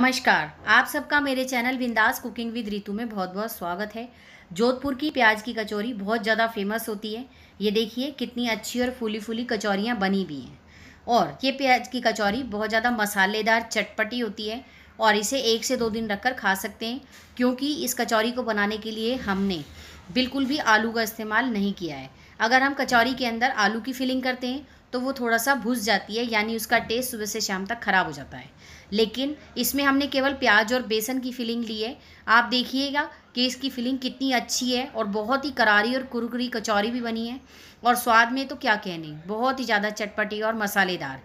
नमस्कार आप सबका मेरे चैनल बिंदास कुकिंग विद रितु में बहुत बहुत स्वागत है जोधपुर की प्याज की कचौरी बहुत ज़्यादा फेमस होती है ये देखिए कितनी अच्छी और फूली फूली कचौरियाँ बनी भी हैं और ये प्याज की कचौरी बहुत ज़्यादा मसालेदार चटपटी होती है और इसे एक से दो दिन रख कर खा सकते हैं क्योंकि इस कचौरी को बनाने के लिए हमने बिल्कुल भी आलू का इस्तेमाल नहीं किया है अगर हम कचौरी के अंदर आलू की फिलिंग करते हैं तो वो थोड़ा सा भुस जाती है यानी उसका टेस्ट सुबह से शाम तक ख़राब हो जाता है लेकिन इसमें हमने केवल प्याज और बेसन की फिलिंग ली है आप देखिएगा कि इसकी फिलिंग कितनी अच्छी है और बहुत ही करारी और कुरकुरी कचौरी भी बनी है और स्वाद में तो क्या कहने बहुत ही ज़्यादा चटपटी और मसालेदार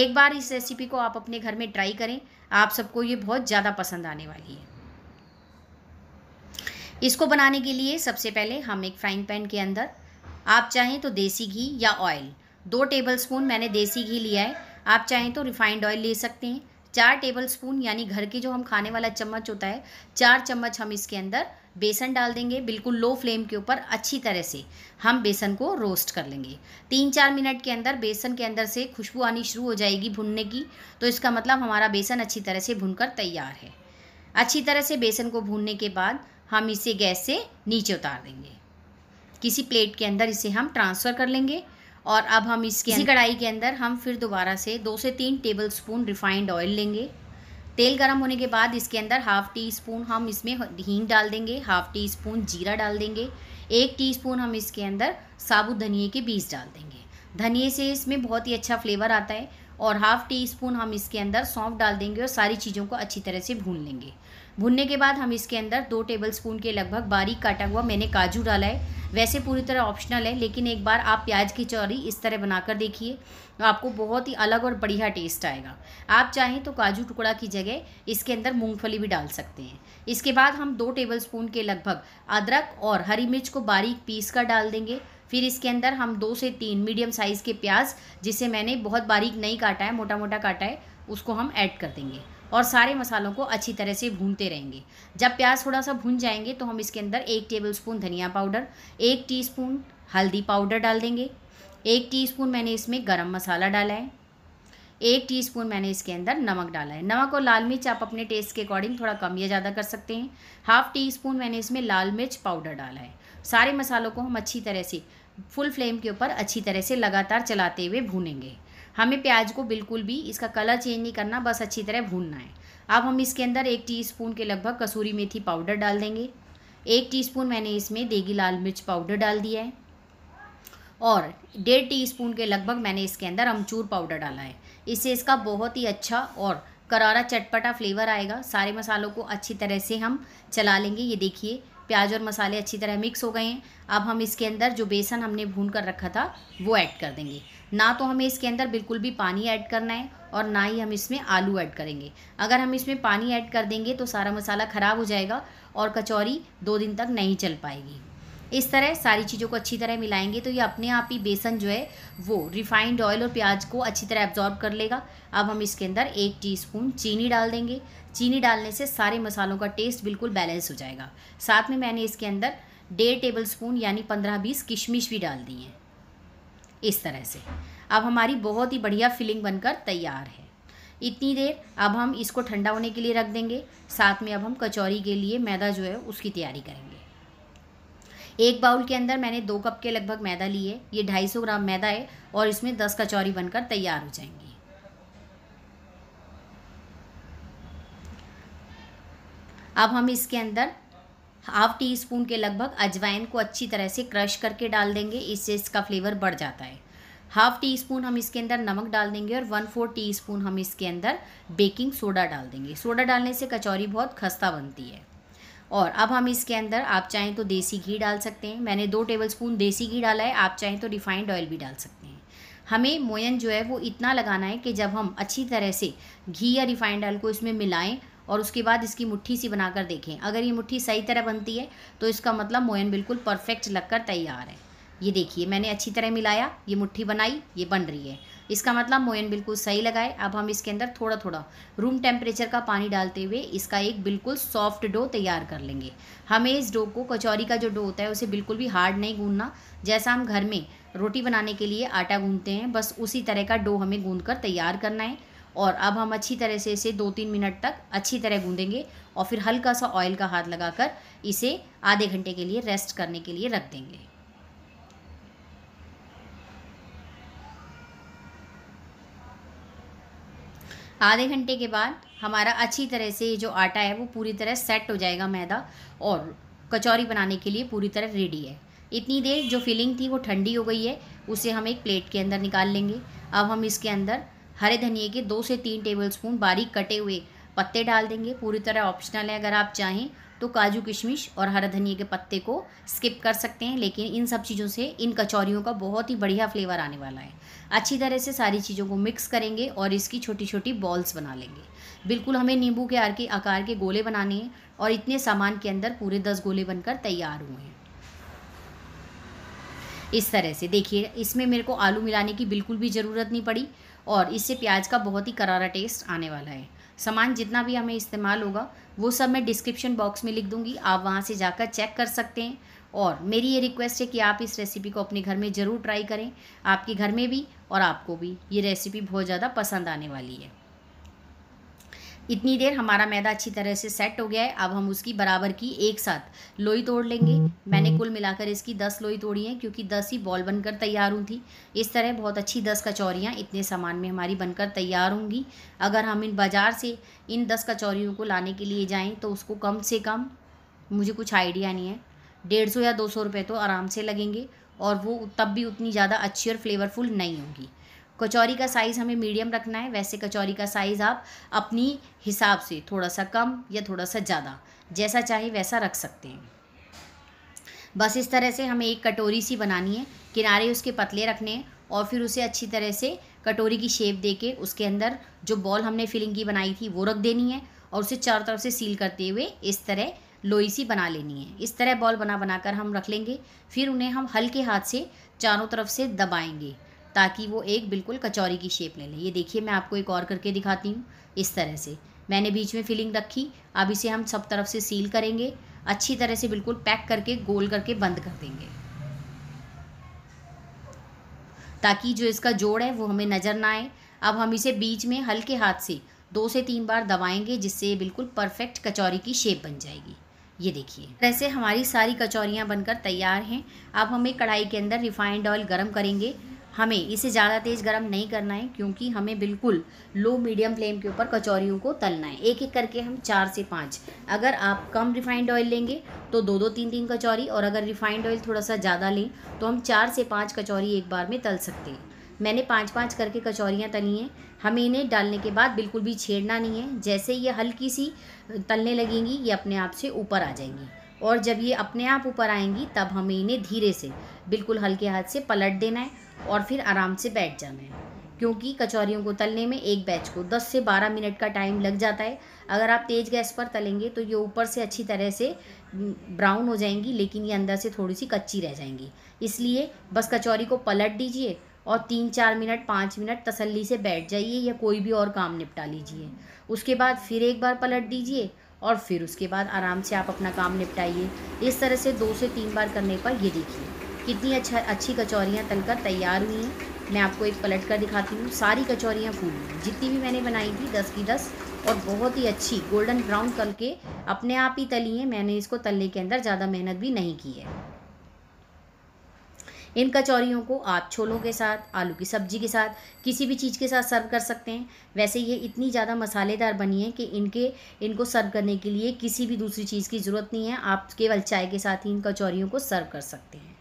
एक बार इस रेसिपी को आप अपने घर में ट्राई करें आप सबको ये बहुत ज़्यादा पसंद आने वाली है इसको बनाने के लिए सबसे पहले हम एक फ्राइंग पैन के अंदर आप चाहें तो देसी घी या ऑयल दो टेबलस्पून मैंने देसी घी लिया है आप चाहें तो रिफाइंड ऑयल ले सकते हैं चार टेबल स्पून यानी घर के जो हम खाने वाला चम्मच होता है चार चम्मच हम इसके अंदर बेसन डाल देंगे बिल्कुल लो फ्लेम के ऊपर अच्छी तरह से हम बेसन को रोस्ट कर लेंगे तीन चार मिनट के अंदर बेसन के अंदर से खुशबू आनी शुरू हो जाएगी भुनने की तो इसका मतलब हमारा बेसन अच्छी तरह से भुन तैयार है अच्छी तरह से बेसन को भूनने के बाद हम इसे गैस से नीचे उतार देंगे किसी प्लेट के अंदर इसे हम ट्रांसफ़र कर लेंगे और अब हम इसके इसी कढ़ाई के अंदर हम फिर दोबारा से दो से तीन टेबल स्पून रिफाइंड ऑयल लेंगे तेल गर्म होने के बाद इसके अंदर हाफ़ टी स्पून हम इसमें हींग डाल देंगे हाफ़ टी स्पून जीरा डाल देंगे एक टी स्पून हम इसके अंदर साबुत धनिए के बीज डाल देंगे धनिए से इसमें बहुत ही अच्छा फ्लेवर आता है और हाफ़ टी स्पून हम इसके अंदर सौंफ डाल देंगे और सारी चीज़ों को अच्छी तरह से भून लेंगे भूनने के बाद हम इसके अंदर दो टेबल स्पून के लगभग बारीक काटा हुआ मैंने काजू डाला है वैसे पूरी तरह ऑप्शनल है लेकिन एक बार आप प्याज की चौरी इस तरह बनाकर देखिए तो आपको बहुत ही अलग और बढ़िया टेस्ट आएगा आप चाहें तो काजू टुकड़ा की जगह इसके अंदर मूंगफली भी डाल सकते हैं इसके बाद हम दो टेबल स्पून के लगभग अदरक और हरी मिर्च को बारीक पीस कर डाल देंगे फिर इसके अंदर हम दो से तीन मीडियम साइज़ के प्याज जिसे मैंने बहुत बारीक नहीं काटा है मोटा मोटा काटा है उसको हम ऐड कर देंगे और सारे मसालों को अच्छी तरह से भूनते रहेंगे जब प्याज थोड़ा सा भून जाएंगे तो हम इसके अंदर एक टेबलस्पून धनिया पाउडर एक टीस्पून हल्दी पाउडर डाल देंगे एक टीस्पून मैंने इसमें गरम मसाला डाला है एक टीस्पून मैंने इसके अंदर नमक डाला है नमक और लाल मिर्च आप अपने टेस्ट के अकॉर्डिंग थोड़ा कम या ज़्यादा कर सकते हैं हाफ टी स्पून मैंने इसमें लाल मिर्च पाउडर डाला है सारे मसालों को हम अच्छी तरह से फुल फ्लेम के ऊपर अच्छी तरह से लगातार चलाते हुए भूनेंगे हमें प्याज को बिल्कुल भी इसका कलर चेंज नहीं करना बस अच्छी तरह भूनना है अब हम इसके अंदर एक टीस्पून के लगभग कसूरी मेथी पाउडर डाल देंगे एक टीस्पून मैंने इसमें देगी लाल मिर्च पाउडर डाल दिया है और डेढ़ टीस्पून के लगभग मैंने इसके अंदर अमचूर पाउडर डाला है इससे इसका बहुत ही अच्छा और करारा चटपटा फ्लेवर आएगा सारे मसालों को अच्छी तरह से हम चला लेंगे ये देखिए प्याज और मसाले अच्छी तरह मिक्स हो गए हैं अब हम इसके अंदर जो बेसन हमने भून कर रखा था वो ऐड कर देंगे ना तो हमें इसके अंदर बिल्कुल भी पानी ऐड करना है और ना ही हम इसमें आलू ऐड करेंगे अगर हम इसमें पानी ऐड कर देंगे तो सारा मसाला ख़राब हो जाएगा और कचौरी दो दिन तक नहीं चल पाएगी इस तरह सारी चीज़ों को अच्छी तरह मिलाएंगे तो ये अपने आप ही बेसन जो है वो रिफाइंड ऑयल और प्याज को अच्छी तरह एब्जॉर्ब कर लेगा अब हम इसके अंदर एक टीस्पून चीनी डाल देंगे चीनी डालने से सारे मसालों का टेस्ट बिल्कुल बैलेंस हो जाएगा साथ में मैंने इसके अंदर डेढ़ टेबल स्पून यानी पंद्रह बीस किशमिश भी डाल दी हैं इस तरह से अब हमारी बहुत ही बढ़िया फिलिंग बनकर तैयार है इतनी देर अब हम इसको ठंडा होने के लिए रख देंगे साथ में अब हम कचौरी के लिए मैदा जो है उसकी तैयारी करेंगे एक बाउल के अंदर मैंने दो कप के लगभग मैदा लिए ये सौ ग्राम मैदा है और इसमें दस कचौरी बनकर तैयार हो जाएंगी अब हम इसके अंदर हाफ टी स्पून के लगभग अजवाइन को अच्छी तरह से क्रश करके डाल देंगे इससे इसका फ्लेवर बढ़ जाता है हाफ टी स्पून हम इसके अंदर नमक डाल देंगे और वन फोर टी स्पून हम इसके अंदर बेकिंग सोडा डाल देंगे सोडा डालने से कचौरी बहुत खस्ता बनती है और अब हम इसके अंदर आप चाहें तो देसी घी डाल सकते हैं मैंने दो टेबल स्पून देसी घी डाला है आप चाहें तो रिफाइंड ऑयल भी डाल सकते हैं हमें मोयन जो है वो इतना लगाना है कि जब हम अच्छी तरह से घी या रिफाइंड ऑयल को इसमें मिलाएं और उसके बाद इसकी मुट्ठी सी बनाकर देखें अगर ये मुट्ठी सही तरह बनती है तो इसका मतलब मोयन बिल्कुल परफेक्ट लगकर तैयार है ये देखिए मैंने अच्छी तरह मिलाया ये मुट्ठी बनाई ये बन रही है इसका मतलब मोयन बिल्कुल सही लगाए अब हम इसके अंदर थोड़ा थोड़ा रूम टेम्परेचर का पानी डालते हुए इसका एक बिल्कुल सॉफ्ट डो तैयार कर लेंगे हमें इस डो को कचौरी का जो डो होता है उसे बिल्कुल भी हार्ड नहीं गूंदना जैसा हम घर में रोटी बनाने के लिए आटा गूंदते हैं बस उसी तरह का डो हमें गूंद कर तैयार करना है और अब हम अच्छी तरह से इसे दो तीन मिनट तक अच्छी तरह गूंदेंगे और फिर हल्का सा ऑयल का हाथ लगाकर इसे आधे घंटे के लिए रेस्ट करने के लिए रख देंगे आधे घंटे के बाद हमारा अच्छी तरह से जो आटा है वो पूरी तरह सेट हो जाएगा मैदा और कचौरी बनाने के लिए पूरी तरह रेडी है इतनी देर जो फिलिंग थी वो ठंडी हो गई है उसे हम एक प्लेट के अंदर निकाल लेंगे अब हम इसके अंदर हरे धनिए के दो से तीन टेबलस्पून बारीक कटे हुए पत्ते डाल देंगे पूरी तरह ऑप्शनल है अगर आप चाहें तो काजू किशमिश और हरा धनिए के पत्ते को स्किप कर सकते हैं लेकिन इन सब चीज़ों से इन कचौरियों का बहुत ही बढ़िया फ्लेवर आने वाला है अच्छी तरह से सारी चीज़ों को मिक्स करेंगे और इसकी छोटी छोटी बॉल्स बना लेंगे बिल्कुल हमें नींबू के आर के आकार के गोले बनाने हैं और इतने सामान के अंदर पूरे दस गोले बनकर तैयार हुए हैं इस तरह से देखिए इसमें मेरे को आलू मिलाने की बिल्कुल भी ज़रूरत नहीं पड़ी और इससे प्याज का बहुत ही करारा टेस्ट आने वाला है सामान जितना भी हमें इस्तेमाल होगा वो सब मैं डिस्क्रिप्शन बॉक्स में लिख दूँगी आप वहाँ से जाकर चेक कर सकते हैं और मेरी ये रिक्वेस्ट है कि आप इस रेसिपी को अपने घर में ज़रूर ट्राई करें आपके घर में भी और आपको भी ये रेसिपी बहुत ज़्यादा पसंद आने वाली है इतनी देर हमारा मैदा अच्छी तरह से सेट हो गया है अब हम उसकी बराबर की एक साथ लोई तोड़ लेंगे हम्म, मैंने हम्म। कुल मिलाकर इसकी दस लोई तोड़ी है क्योंकि दस ही बॉल बनकर तैयार हूँ थी इस तरह बहुत अच्छी दस कचौरियाँ इतने सामान में हमारी बनकर तैयार होंगी अगर हम इन बाज़ार से इन दस कचौरियों को लाने के लिए जाएँ तो उसको कम से कम मुझे कुछ आइडिया नहीं है डेढ़ सौ या दो सौ रुपये तो आराम से लगेंगे और वो तब भी उतनी ज़्यादा अच्छी और फ्लेवरफुल नहीं होगी कचौरी का साइज़ हमें मीडियम रखना है वैसे कचौरी का साइज़ आप अपनी हिसाब से थोड़ा सा कम या थोड़ा सा ज़्यादा जैसा चाहे वैसा रख सकते हैं बस इस तरह से हमें एक कटोरी सी बनानी है किनारे उसके पतले रखने हैं और फिर उसे अच्छी तरह से कटोरी की शेप दे के उसके अंदर जो बॉल हमने फिलिंग की बनाई थी वो रख देनी है और उसे चारों तरफ से सील करते हुए इस तरह लोई सी बना लेनी है इस तरह बॉल बना बनाकर हम रख लेंगे फिर उन्हें हम हल्के हाथ से चारों तरफ से दबाएंगे ताकि वो एक बिल्कुल कचौरी की शेप ले ले ये देखिए मैं आपको एक और करके दिखाती हूँ इस तरह से मैंने बीच में फिलिंग रखी अब इसे हम सब तरफ से सील करेंगे अच्छी तरह से बिल्कुल पैक करके गोल करके बंद कर देंगे ताकि जो इसका जोड़ है वो हमें नज़र ना आए अब हम इसे बीच में हल्के हाथ से दो से तीन बार दबाएंगे जिससे ये बिल्कुल परफेक्ट कचौरी की शेप बन जाएगी ये देखिए वैसे हमारी सारी कचौरियाँ बनकर तैयार हैं अब हम एक कढ़ाई के अंदर रिफाइंड ऑयल गर्म करेंगे हमें इसे ज़्यादा तेज़ गर्म नहीं करना है क्योंकि हमें बिल्कुल लो मीडियम फ्लेम के ऊपर कचौरियों को तलना है एक एक करके हम चार से पाँच अगर आप कम रिफाइंड ऑयल लेंगे तो दो दो तीन तीन कचौरी और अगर रिफाइंड ऑयल थोड़ा सा ज़्यादा लें तो हम चार से पाँच कचौरी एक बार में तल सकते हैं मैंने पाँच पाँच करके कचौरियाँ तली हैं हमें इन्हें डालने के बाद बिल्कुल भी छेड़ना नहीं है जैसे ये हल्की सी तलने लगेंगी ये अपने आप से ऊपर आ जाएंगी और जब ये अपने आप ऊपर आएंगी तब हमें इन्हें धीरे से बिल्कुल हल्के हाथ से पलट देना है और फिर आराम से बैठ जाना है क्योंकि कचौरियों को तलने में एक बैच को 10 से 12 मिनट का टाइम लग जाता है अगर आप तेज़ गैस पर तलेंगे तो ये ऊपर से अच्छी तरह से हम्म, ब्राउन हो जाएंगी लेकिन ये अंदर से थोड़ी सी कच्ची रह जाएंगी इसलिए बस कचौरी को पलट दीजिए और तीन चार मिनट पाँच मिनट तसल्ली से बैठ जाइए या कोई भी और काम निपटा लीजिए उसके बाद फिर एक बार पलट दीजिए और फिर उसके बाद आराम से आप अपना काम निपटाइए इस तरह से दो से तीन बार करने पर ये देखिए कितनी अच्छा अच्छी कचौरियाँ तलकर तैयार हुई हैं मैं आपको एक पलट कर दिखाती हूँ सारी कचौरियाँ फूल जितनी भी मैंने बनाई थी दस की दस और बहुत ही अच्छी गोल्डन ब्राउन कल के अपने आप ही तली हैं मैंने इसको तलने के अंदर ज़्यादा मेहनत भी नहीं की है इन कचौरियों को आप छोलों के साथ आलू की सब्जी के साथ किसी भी चीज़ के साथ सर्व कर सकते हैं वैसे ये इतनी ज़्यादा मसालेदार बनी है कि इनके इनको सर्व करने के लिए किसी भी दूसरी चीज़ की ज़रूरत नहीं है आप केवल चाय के साथ ही इन कचौरियों को सर्व कर सकते हैं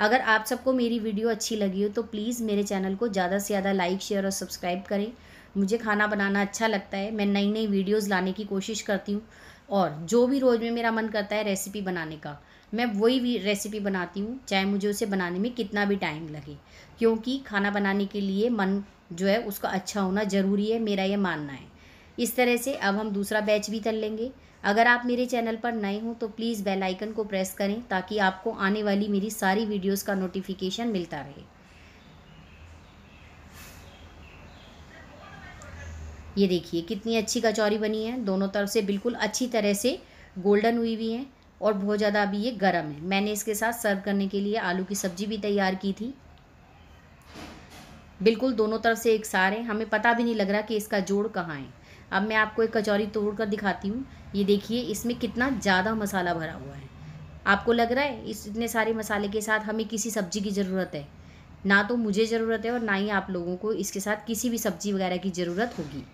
अगर आप सबको मेरी वीडियो अच्छी लगी हो तो प्लीज़ मेरे चैनल को ज़्यादा से ज़्यादा लाइक शेयर और सब्सक्राइब करें मुझे खाना बनाना अच्छा लगता है मैं नई नई वीडियोज़ लाने की कोशिश करती हूँ और जो भी रोज़ में मेरा मन करता है रेसिपी बनाने का मैं वही रेसिपी बनाती हूँ चाहे मुझे उसे बनाने में कितना भी टाइम लगे क्योंकि खाना बनाने के लिए मन जो है उसका अच्छा होना ज़रूरी है मेरा ये मानना है इस तरह से अब हम दूसरा बैच भी कर लेंगे अगर आप मेरे चैनल पर नए हों तो प्लीज़ बेल आइकन को प्रेस करें ताकि आपको आने वाली मेरी सारी वीडियोस का नोटिफिकेशन मिलता रहे ये देखिए कितनी अच्छी कचौरी बनी है दोनों तरफ से बिल्कुल अच्छी तरह से गोल्डन हुई हुई है और बहुत ज़्यादा अभी ये गर्म है मैंने इसके साथ सर्व करने के लिए आलू की सब्ज़ी भी तैयार की थी बिल्कुल दोनों तरफ से एक सार है हमें पता भी नहीं लग रहा कि इसका जोड़ कहाँ है अब मैं आपको एक कचौरी तोड़ कर दिखाती हूँ ये देखिए इसमें कितना ज़्यादा मसाला भरा हुआ है आपको लग रहा है इस इतने सारे मसाले के साथ हमें किसी सब्ज़ी की ज़रूरत है ना तो मुझे ज़रूरत है और ना ही आप लोगों को इसके साथ किसी भी सब्ज़ी वगैरह की ज़रूरत होगी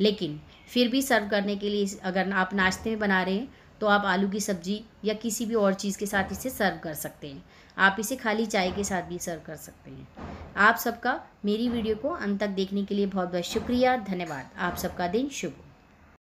लेकिन फिर भी सर्व करने के लिए अगर आप नाश्ते में बना रहे हैं तो आप आलू की सब्ज़ी या किसी भी और चीज़ के साथ इसे सर्व कर सकते हैं आप इसे खाली चाय के साथ भी सर्व कर सकते हैं आप सबका मेरी वीडियो को अंत तक देखने के लिए बहुत बहुत शुक्रिया धन्यवाद आप सबका दिन शुभ